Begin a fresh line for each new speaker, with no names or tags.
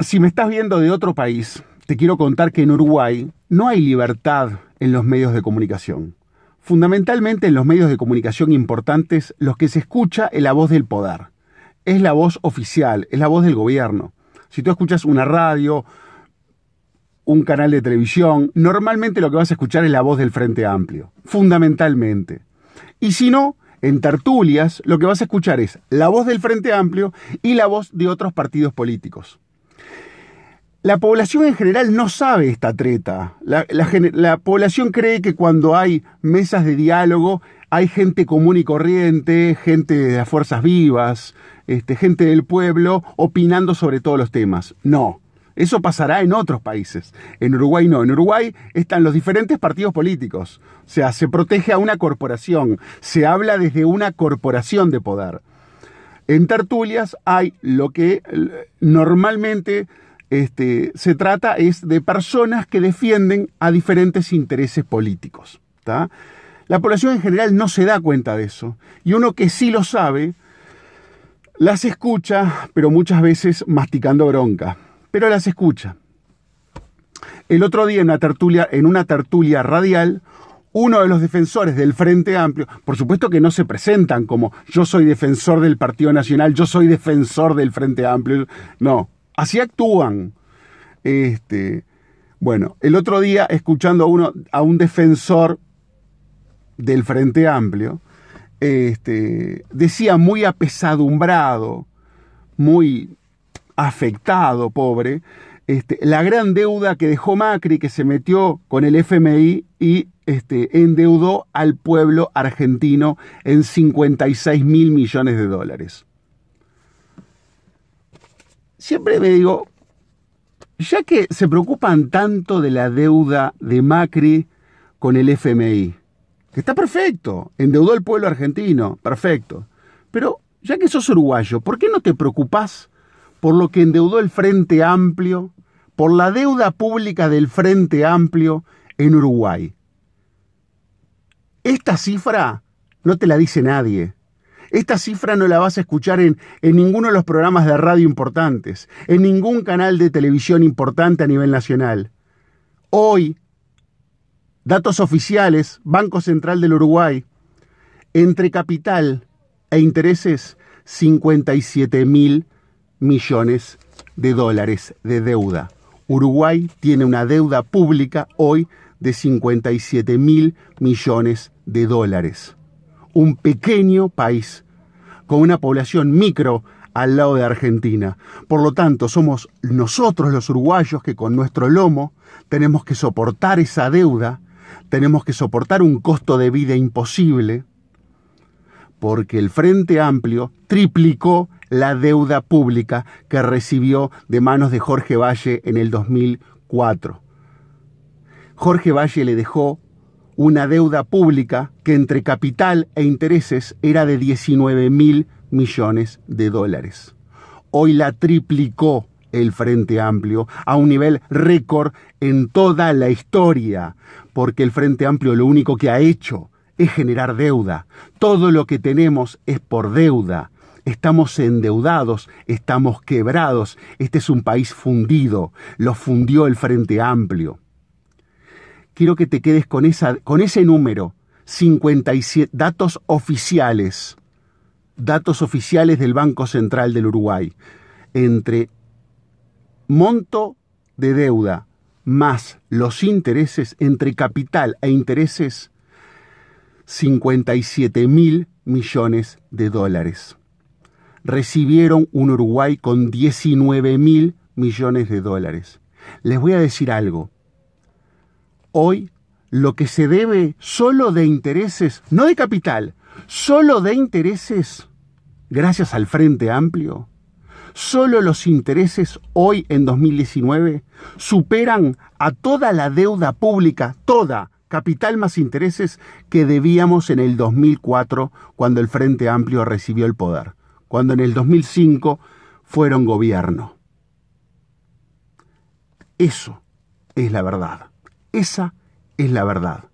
Si me estás viendo de otro país, te quiero contar que en Uruguay no hay libertad en los medios de comunicación. Fundamentalmente en los medios de comunicación importantes, los que se escucha es la voz del poder. Es la voz oficial, es la voz del gobierno. Si tú escuchas una radio, un canal de televisión, normalmente lo que vas a escuchar es la voz del Frente Amplio, fundamentalmente. Y si no, en tertulias, lo que vas a escuchar es la voz del Frente Amplio y la voz de otros partidos políticos. La población en general no sabe esta treta. La, población cree que cuando hay mesas de diálogo hay gente común y corriente, gente de las fuerzas vivas, este, gente del pueblo opinando sobre todos los temas. No, eso pasará en otros países. En Uruguay no. En Uruguay están los diferentes partidos políticos. O sea, se protege a una corporación, se habla desde una corporación de poder. En tertulias hay lo que eh, normalmente este, se trata es de personas que defienden a diferentes intereses políticos. La población en general no se da cuenta de eso. Y uno que sí lo sabe, las escucha, pero muchas veces masticando bronca. Pero las escucha. El otro día en una tertulia, en una tertulia radial, uno de los defensores del Frente Amplio, por supuesto que no se presentan como yo soy defensor del Partido Nacional, yo soy defensor del Frente Amplio, no, así actúan. Este, bueno, el otro día escuchando a uno a un defensor del Frente Amplio, este, decía muy apesadumbrado, muy afectado, pobre, este, la gran deuda que dejó Macri, que se metió con el FMI y este, endeudó al pueblo argentino en 56 mil millones de dólares. Siempre me digo, ya que se preocupan tanto de la deuda de Macri con el FMI, que está perfecto, endeudó al pueblo argentino, perfecto, pero ya que sos uruguayo, ¿por qué no te preocupás por lo que endeudó el Frente Amplio, por la deuda pública del Frente Amplio en Uruguay? Esta cifra no te la dice nadie. Esta cifra no la vas a escuchar en, ninguno de los programas de radio importantes, en ningún canal de televisión importante a nivel nacional. Hoy, datos oficiales, Banco Central del Uruguay, entre capital e intereses, 57 mil millones de dólares de deuda. Uruguay tiene una deuda pública hoy de 57 mil millones de de dólares. Un pequeño país, con una población micro al lado de Argentina. Por lo tanto, somos nosotros los uruguayos que con nuestro lomo tenemos que soportar esa deuda, tenemos que soportar un costo de vida imposible, porque el Frente Amplio triplicó la deuda pública que recibió de manos de Jorge Valle en el 2004. Jorge Valle le dejó una deuda pública que entre capital e intereses era de 19 mil millones de dólares. Hoy la triplicó el Frente Amplio a un nivel récord en toda la historia, porque el Frente Amplio lo único que ha hecho es generar deuda. Todo lo que tenemos es por deuda. Estamos endeudados, estamos quebrados. Este es un país fundido, lo fundió el Frente Amplio quiero que te quedes con, esa, con ese número, 57, datos oficiales, datos oficiales del Banco Central del Uruguay, entre monto de deuda más los intereses, entre capital e intereses, 57 mil millones de dólares. Recibieron un Uruguay con 19 mil millones de dólares. Les voy a decir algo. Hoy lo que se debe solo de intereses, no de capital, solo de intereses, gracias al Frente Amplio, solo los intereses hoy en 2019 superan a toda la deuda pública, toda, capital más intereses, que debíamos en el 2004 cuando el Frente Amplio recibió el poder, cuando en el 2005 fueron gobierno. Eso es la verdad. Esa es la verdad.